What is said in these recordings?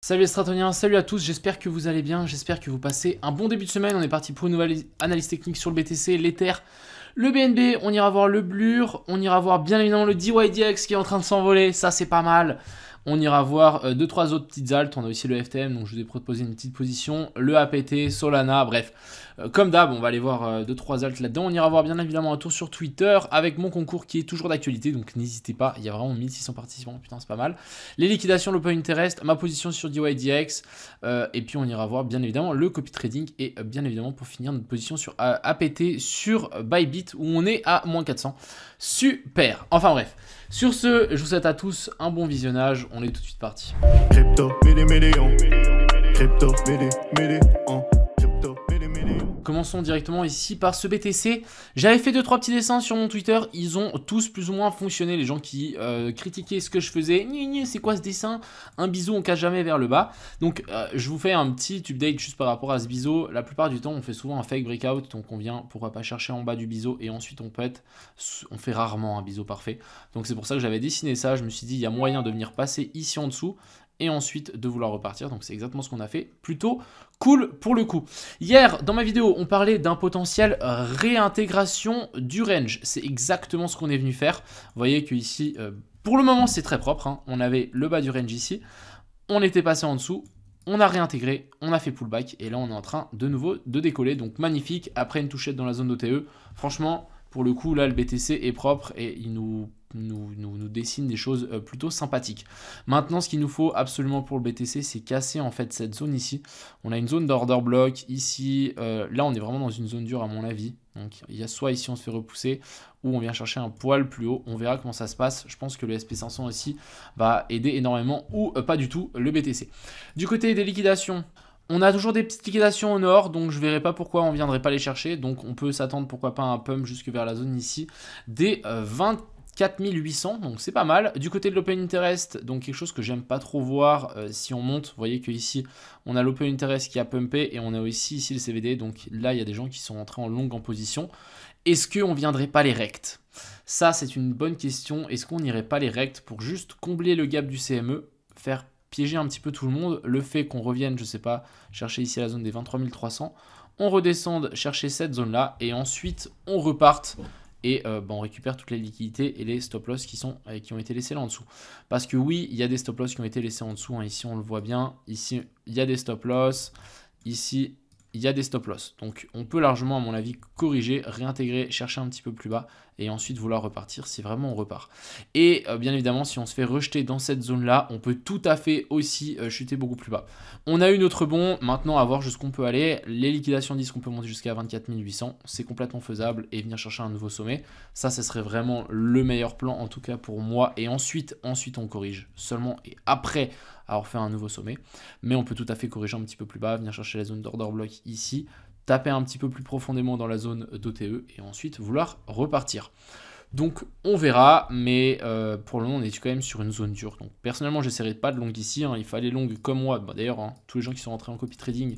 Salut les Stratoniens, salut à tous, j'espère que vous allez bien, j'espère que vous passez un bon début de semaine. On est parti pour une nouvelle analyse technique sur le BTC, l'Ether, le BNB, on ira voir le Blur, on ira voir bien évidemment le DYDX qui est en train de s'envoler, ça c'est pas mal. On ira voir 2-3 euh, autres petites altes, on a aussi le FTM, donc je vous ai proposé une petite position, le APT, Solana, bref. Euh, comme d'hab, on va aller voir 2-3 euh, alt là-dedans. On ira voir bien évidemment un tour sur Twitter avec mon concours qui est toujours d'actualité, donc n'hésitez pas, il y a vraiment 1600 participants, putain c'est pas mal. Les liquidations, l'open interest, ma position sur DYDX, euh, et puis on ira voir bien évidemment le copy trading, et bien évidemment pour finir notre position sur APT sur Bybit, où on est à moins 400. Super Enfin bref, sur ce, je vous souhaite à tous un bon visionnage, on est tout de suite parti. Crypto, Crypto, commençons directement ici par ce BTC. J'avais fait deux trois petits dessins sur mon Twitter. Ils ont tous plus ou moins fonctionné. Les gens qui euh, critiquaient ce que je faisais. C'est quoi ce dessin Un bisou on casse jamais vers le bas. Donc euh, je vous fais un petit update juste par rapport à ce bisou, La plupart du temps, on fait souvent un fake breakout. Donc on vient, pourquoi pas chercher en bas du biseau et ensuite on pète. On fait rarement un bisou parfait. Donc c'est pour ça que j'avais dessiné ça. Je me suis dit, il y a moyen de venir passer ici en dessous et ensuite de vouloir repartir. Donc c'est exactement ce qu'on a fait. Plutôt cool pour le coup. Hier, dans ma vidéo, on parlait d'un potentiel réintégration du range. C'est exactement ce qu'on est venu faire. Vous voyez qu'ici, euh, pour le moment, c'est très propre. Hein. On avait le bas du range ici. On était passé en dessous, on a réintégré, on a fait pullback et là on est en train de nouveau de décoller. Donc magnifique, après une touchette dans la zone d'OTE. Franchement, pour le coup, là le BTC est propre et il nous nous, nous, dessine des choses euh, plutôt sympathiques. Maintenant, ce qu'il nous faut absolument pour le BTC, c'est casser en fait cette zone ici. On a une zone d'order block ici. Euh, là, on est vraiment dans une zone dure à mon avis. Donc, il y a soit ici on se fait repousser, ou on vient chercher un poil plus haut. On verra comment ça se passe. Je pense que le SP500 ici va aider énormément, ou euh, pas du tout, le BTC. Du côté des liquidations, on a toujours des petites liquidations au nord, donc je verrai pas pourquoi on ne viendrait pas les chercher. Donc on peut s'attendre pourquoi pas un pump jusque vers la zone ici. Des 20. 4800, donc c'est pas mal. Du côté de l'open interest, donc quelque chose que j'aime pas trop voir euh, si on monte. Vous voyez que ici on a l'open interest qui a pumpé et on a aussi ici le CVD. Donc là, il y a des gens qui sont entrés en longue en position. Est-ce qu'on viendrait pas les rectes Ça, c'est une bonne question. Est-ce qu'on n'irait pas les rectes pour juste combler le gap du CME, faire piéger un petit peu tout le monde Le fait qu'on revienne, je sais pas, chercher ici la zone des 23300, on redescende chercher cette zone-là et ensuite on reparte et euh, bah, on récupère toutes les liquidités et les stop loss qui, sont, euh, qui ont été laissés là en dessous. Parce que oui, il y a des stop loss qui ont été laissés en dessous, hein. ici on le voit bien, ici il y a des stop loss, ici il y a des stop loss. Donc on peut largement à mon avis corriger, réintégrer, chercher un petit peu plus bas et ensuite vouloir repartir si vraiment on repart. Et euh, bien évidemment, si on se fait rejeter dans cette zone-là, on peut tout à fait aussi euh, chuter beaucoup plus bas. On a eu notre bon, maintenant à voir jusqu'où on peut aller. Les liquidations disent qu'on peut monter jusqu'à 24 800, c'est complètement faisable et venir chercher un nouveau sommet. Ça, ce serait vraiment le meilleur plan en tout cas pour moi. Et ensuite, ensuite on corrige seulement et après avoir fait un nouveau sommet. Mais on peut tout à fait corriger un petit peu plus bas, venir chercher la zone d'order block ici taper un petit peu plus profondément dans la zone d'OTE et ensuite vouloir repartir. Donc on verra, mais euh, pour le moment on est quand même sur une zone dure. Donc personnellement j'essaierai pas de longue ici, hein. il fallait longue comme moi. Bah, d'ailleurs, hein, tous les gens qui sont rentrés en copy trading,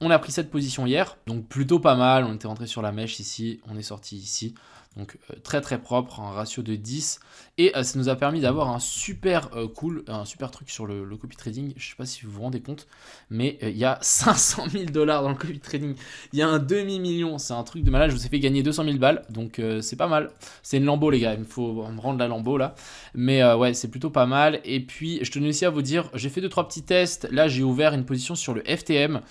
on a pris cette position hier, donc plutôt pas mal, on était rentré sur la mèche ici, on est sorti ici. Donc euh, très très propre, un ratio de 10. Et euh, ça nous a permis d'avoir un super euh, cool, un super truc sur le, copy trading. Je sais pas si vous vous rendez compte, mais il y a 500 000 dollars dans le copy trading. Il y a un demi-million, c'est un truc de malade. Je vous ai fait gagner 200 000 balles, donc c'est pas mal. C'est une lambeau les gars, il me faut me rendre la lambeau là. Mais ouais, c'est plutôt pas mal. Et puis je tenais aussi à vous dire, j'ai fait 2-3 petits tests. Là j'ai ouvert une position sur le FTM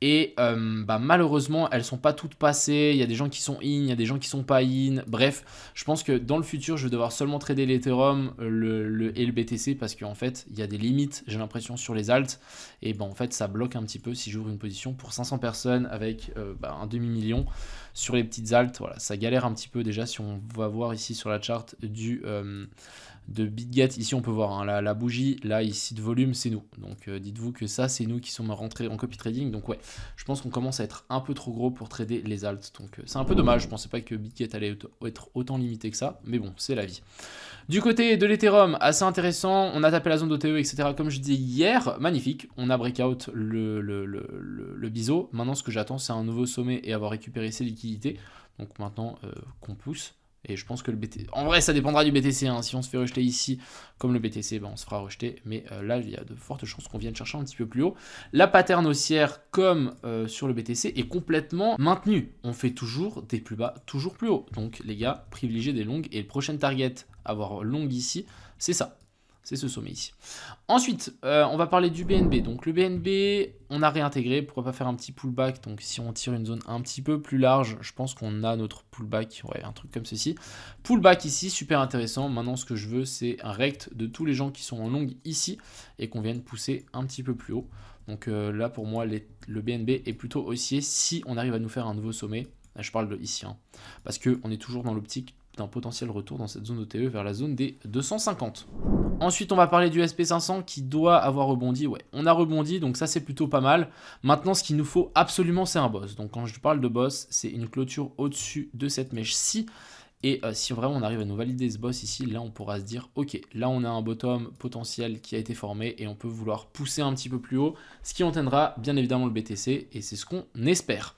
et euh, bah, malheureusement, elles sont pas toutes passées. Il y a des gens qui sont in, il y a des gens qui sont pas in. Bref, je pense que dans le futur, je vais devoir seulement trader l'Ethereum le, et le BTC parce qu'en fait, il y a des limites, j'ai l'impression, sur les alts. Et bah, en fait, ça bloque un petit peu si j'ouvre une position pour 500 personnes avec euh, bah, un demi-million sur les petites altes. Voilà, ça galère un petit peu déjà si on va voir ici sur la charte du euh, de BitGet. Ici, on peut voir hein, la, bougie, là, ici de volume, c'est nous. Donc, euh, dites-vous que ça, c'est nous qui sommes rentrés en copy trading. Donc, ouais, je pense qu'on commence à être un peu trop gros pour trader les altes, Donc, euh, c'est un peu dommage. Je pensais pas que BitGet allait être autant limité que ça. Mais bon, c'est la vie. Du côté de l'Ethereum, assez intéressant. On a tapé la zone d'OTE, etc. Comme je disais hier, magnifique. On a breakout le, le, biseau. Maintenant, ce que j'attends, c'est un nouveau sommet et avoir récupéré ses liquidités donc maintenant euh, qu'on pousse. Et je pense que le BTC. En vrai, ça dépendra du BTC. Hein. Si on se fait rejeter ici, comme le BTC, ben, on se fera rejeter. Mais euh, là, il y a de fortes chances qu'on vienne chercher un petit peu plus haut. La pattern haussière, comme euh, sur le BTC, est complètement maintenue. On fait toujours des plus bas, toujours plus haut. Donc, les gars, privilégiez des longues. Et le prochain target, avoir longue ici, c'est ça c'est ce sommet ici. Ensuite, euh, on va parler du BNB. Donc le BNB, on a réintégré, pourquoi pas faire un petit pullback Donc si on tire une zone un petit peu plus large, je pense qu'on a notre pullback, ouais, un truc comme ceci. Pullback ici, super intéressant. Maintenant, ce que je veux, c'est un rect de tous les gens qui sont en longue ici et qu'on vienne pousser un petit peu plus haut. Donc euh, là, pour moi, le BNB est plutôt haussier si on arrive à nous faire un nouveau sommet. je parle de ici, hein. parce qu'on est toujours dans l'optique d'un potentiel retour dans cette zone OTE e vers la zone des 250. Ensuite, on va parler du SP500 qui doit avoir rebondi. Ouais, on a rebondi, donc ça c'est plutôt pas mal. Maintenant, ce qu'il nous faut absolument, c'est un boss. Donc quand je parle de boss, c'est une clôture au-dessus de cette mèche-ci. Et euh, si vraiment on arrive à nous valider ce boss ici, là on pourra se dire, ok, là on a un bottom potentiel qui a été formé et on peut vouloir pousser un petit peu plus haut, ce qui entraînera bien évidemment le BTC et c'est ce qu'on espère.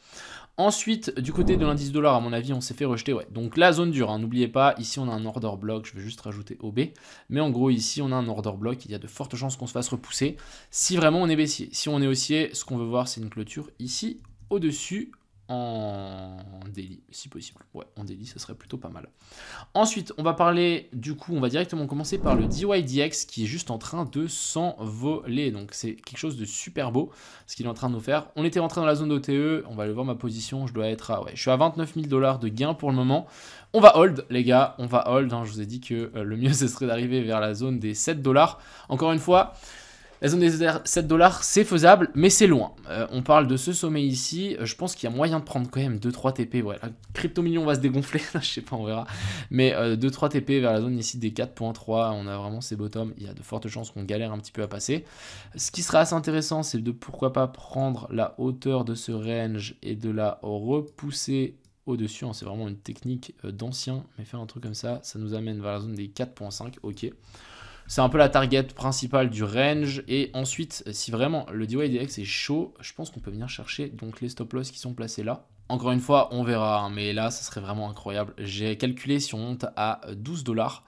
Ensuite, du côté de l'indice dollar, à mon avis, on s'est fait rejeter. Ouais. Donc la zone dure, hein, n'oubliez pas, ici on a un order block, je vais juste rajouter OB. Mais en gros, ici on a un order block, il y a de fortes chances qu'on se fasse repousser si vraiment on est baissier. Si on est haussier, ce qu'on veut voir, c'est une clôture ici au-dessus en délit si possible. Ouais, en délit, ça serait plutôt pas mal. Ensuite, on va parler, du coup, on va directement commencer par le DYDX qui est juste en train de s'envoler. Donc, c'est quelque chose de super beau ce qu'il est en train de nous faire. On était rentré dans la zone d'OTE, on va aller voir ma position. Je dois être à, ouais, je suis à 29 000 dollars de gain pour le moment. On va hold, les gars, on va hold. Hein. Je vous ai dit que euh, le mieux, ce serait d'arriver vers la zone des 7 dollars. Encore une fois, la zone des 7 dollars, c'est faisable, mais c'est loin. Euh, on parle de ce sommet ici. Euh, je pense qu'il y a moyen de prendre quand même 2-3 TP. Voilà, la crypto million va se dégonfler. je sais pas, on verra. Mais 2-3 euh, TP vers la zone ici des 4.3. On a vraiment ces bottoms. Il y a de fortes chances qu'on galère un petit peu à passer. Ce qui sera assez intéressant, c'est de pourquoi pas prendre la hauteur de ce range et de la repousser au-dessus. Hein, c'est vraiment une technique d'ancien. Mais faire un truc comme ça, ça nous amène vers la zone des 4.5. Ok. C'est un peu la target principale du range. Et ensuite, si vraiment le DYDX est chaud, je pense qu'on peut venir chercher donc les stop loss qui sont placés là. Encore une fois, on verra, hein, mais là, ça serait vraiment incroyable. J'ai calculé si on monte à 12 dollars,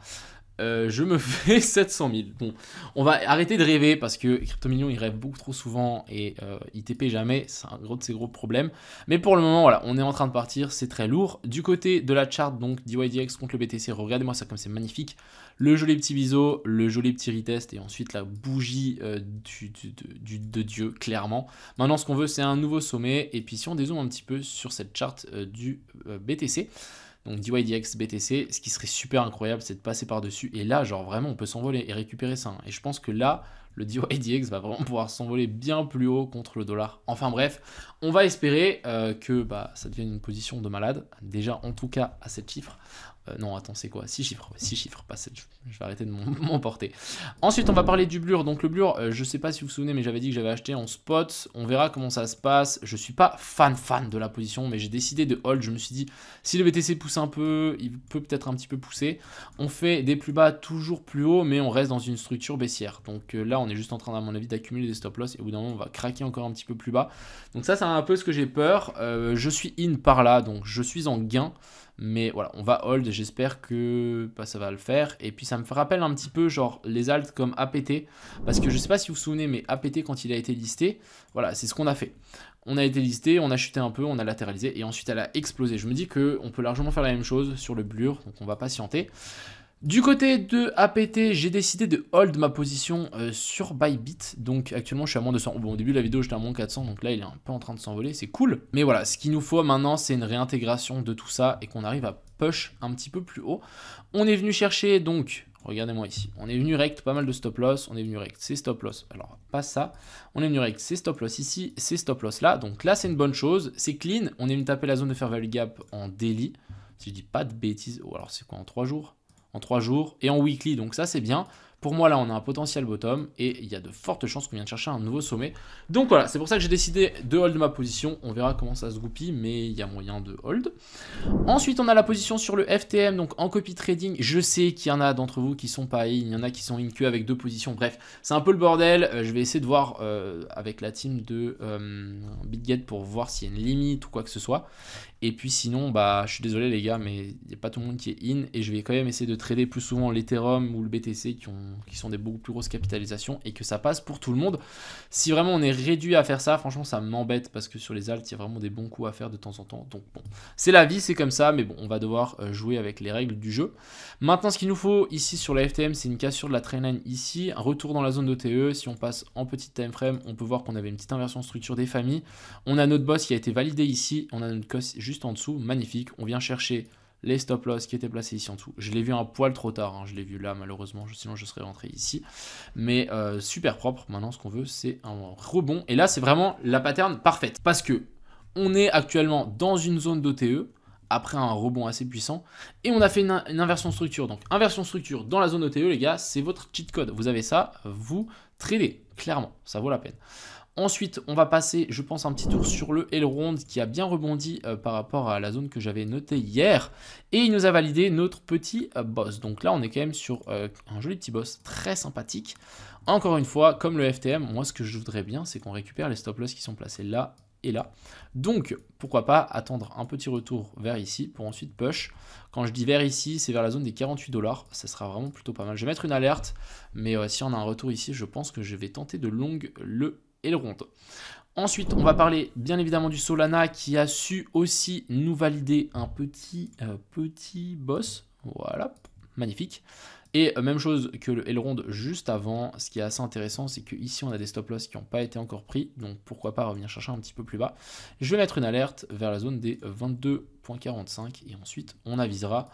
euh, je me fais 700 000. Bon, on va arrêter de rêver parce que CryptoMillion il rêve beaucoup trop souvent et euh, il il TP jamais, c'est un gros de ses gros problèmes. Mais pour le moment, voilà, on est en train de partir, c'est très lourd. Du côté de la charte, donc DYDX contre le BTC, regardez-moi ça comme c'est magnifique. Le joli petit biseau, le joli petit retest et ensuite la bougie euh, du, de Dieu, clairement. Maintenant, ce qu'on veut, c'est un nouveau sommet. Et puis si on dézoome un petit peu sur cette charte du BTC, donc DYDX BTC, ce qui serait super incroyable, c'est de passer par-dessus. Et là, genre vraiment, on peut s'envoler et récupérer ça. Hein. Et je pense que là, le DYDX va vraiment pouvoir s'envoler bien plus haut contre le dollar. Enfin bref, on va espérer euh, que bah, ça devienne une position de malade. Déjà, en tout cas, à cette chiffre. Euh, non, attends, c'est quoi 6 chiffres, chiffres, pas 7. Je vais arrêter de m'emporter. Ensuite, on va parler du blur. Donc, le blur, je euh, je sais pas si vous vous souvenez, mais j'avais dit que j'avais acheté en spot. On verra comment ça se passe. Je suis pas fan fan de la position, mais j'ai décidé de hold. Je me suis dit, si le BTC pousse un peu, il peut peut-être un petit peu pousser. On fait des plus bas toujours plus haut, mais on reste dans une structure baissière. Donc euh, là, on est juste en train, à mon avis, d'accumuler des stop loss. Et au bout d'un moment, on va craquer encore un petit peu plus bas. Donc, ça, c'est un peu ce que j'ai peur. je suis in par là, donc je suis en gain. Mais voilà, on va hold, j'espère que bah, ça va le faire. Et puis ça me rappelle un petit peu genre les alts comme APT, parce que je sais pas si vous vous souvenez, mais APT quand il a été listé, voilà, c'est ce qu'on a fait. On a été listé, on a chuté un peu, on a latéralisé, et ensuite elle a explosé. Je me dis qu'on peut largement faire la même chose sur le blur, donc on va patienter. Du côté de APT, j'ai décidé de hold ma position euh, sur Bybit. Donc actuellement, je suis à moins 200. Bon, au début de la vidéo, j'étais à moins de 400. Donc là, il est un peu en train de s'envoler. C'est cool. Mais voilà, ce qu'il nous faut maintenant, c'est une réintégration de tout ça et qu'on arrive à push un petit peu plus haut. On est venu chercher donc Regardez-moi ici. On est venu rect pas mal de stop loss. On est venu rect ces stop loss. Alors, pas ça. On est venu rect ces stop loss ici, ces stop loss là. Donc là, c'est une bonne chose. C'est clean. On est venu taper la zone de fair value gap en daily. Si je dis pas de bêtises. Oh, alors c'est quoi en 3 jours en trois jours et en weekly. Donc ça, c'est bien. Pour moi, là, on a un potentiel bottom et il y a de fortes chances qu'on vienne chercher un nouveau sommet. Donc voilà, c'est pour ça que j'ai décidé de hold ma position. On verra comment ça se goupille, mais il y a moyen de hold. Ensuite, on a la position sur le FTM, donc en copy trading. Je sais qu'il y en a d'entre vous qui sont pas in, il y en a qui sont in queue avec deux positions. Bref, c'est un peu le bordel. Euh, je vais essayer de voir euh, avec la team de euh, BitGet pour voir s'il y a une limite ou quoi que ce soit. Et puis sinon, bah, je suis désolé les gars, mais il n'y a pas tout le monde qui est in et je vais quand même essayer de trader plus souvent l'Ethereum ou le BTC qui ont qui sont des beaucoup plus grosses capitalisations et que ça passe pour tout le monde. Si vraiment on est réduit à faire ça, franchement, ça m'embête parce que sur les altes, il y a vraiment des bons coups à faire de temps en temps. Donc bon, c'est la vie, c'est comme ça, mais bon, on va devoir euh, jouer avec les règles du jeu. Maintenant, ce qu'il nous faut ici sur la FTM, c'est une cassure de la line ici, un retour dans la zone de d'OTE. Si on passe en petite time frame, on peut voir qu'on avait une petite inversion structure des familles. On a notre boss qui a été validé ici, on a notre cos juste en dessous, magnifique. On vient chercher les stop loss qui étaient placés ici en dessous. Je l'ai vu un poil trop tard, hein. je l'ai vu là malheureusement, sinon je serais rentré ici. Mais euh, super propre, maintenant ce qu'on veut c'est un rebond. Et là c'est vraiment la pattern parfaite, parce que on est actuellement dans une zone d'OTE, après un rebond assez puissant. Et on a fait une, inversion structure. Donc inversion structure dans la zone d'OTE les gars, c'est votre cheat code. Vous avez ça, vous tradez, clairement, ça vaut la peine. Ensuite, on va passer, je pense, un petit tour sur le ronde qui a bien rebondi euh, par rapport à la zone que j'avais notée hier. Et il nous a validé notre petit euh, boss. Donc là, on est quand même sur euh, un joli petit boss très sympathique. Encore une fois, comme le FTM, moi, ce que je voudrais bien, c'est qu'on récupère les stop-loss qui sont placés là et là. Donc, pourquoi pas attendre un petit retour vers ici pour ensuite push. Quand je dis vers ici, c'est vers la zone des 48 dollars. Ça sera vraiment plutôt pas mal. Je vais mettre une alerte, mais si on a un retour ici, je pense que je vais tenter de long le Ensuite, on va parler bien évidemment du Solana qui a su aussi nous valider un petit, euh, petit boss. Voilà, magnifique. Et euh, même chose que le Ronde juste avant, ce qui est assez intéressant, c'est que ici on a des stop loss qui n'ont pas été encore pris, donc pourquoi pas revenir chercher un petit peu plus bas. Je vais mettre une alerte vers la zone des 22 45 et ensuite on avisera.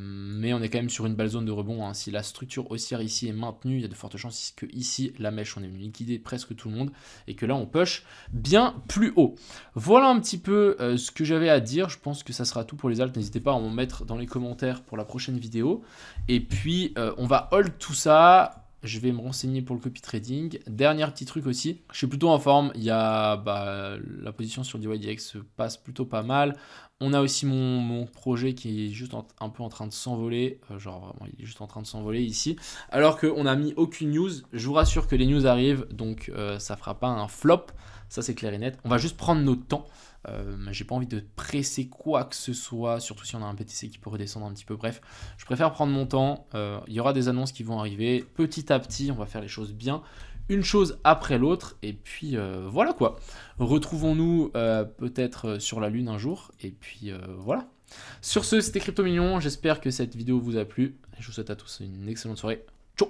mais on est quand même sur une belle zone de rebond. Si la structure haussière ici est maintenue, il y a de fortes chances que ici, la mèche, on ait liquidé presque tout le monde et que là, on push bien plus haut. Voilà un petit peu ce que j'avais à dire. Je pense que ça sera tout pour les altes. N'hésitez pas à en mettre dans les commentaires pour la prochaine vidéo. Et puis, on va hold tout ça je vais me renseigner pour le copy trading. Dernier petit truc aussi, je suis plutôt en forme. Il y a bah, la position sur DYDX se passe plutôt pas mal. On a aussi mon, projet qui est juste un peu en train de s'envoler. Euh, genre vraiment, il est juste en train de s'envoler ici. Alors qu'on n'a mis aucune news. Je vous rassure que les news arrivent, donc ça euh, ça fera pas un flop. Ça, c'est clair et net. On va juste prendre notre temps. Euh, j'ai pas envie de presser quoi que ce soit, surtout si on a un PTC qui peut redescendre un petit peu. Bref, je préfère prendre mon temps. Euh, il y aura des annonces qui vont arriver petit à petit. On va faire les choses bien, une chose après l'autre. Et puis euh, voilà quoi. Retrouvons-nous euh, peut-être sur la Lune un jour. Et puis voilà. Sur ce, c'était Crypto Mignon. J'espère que cette vidéo vous a plu. Je vous souhaite à tous une excellente soirée. Ciao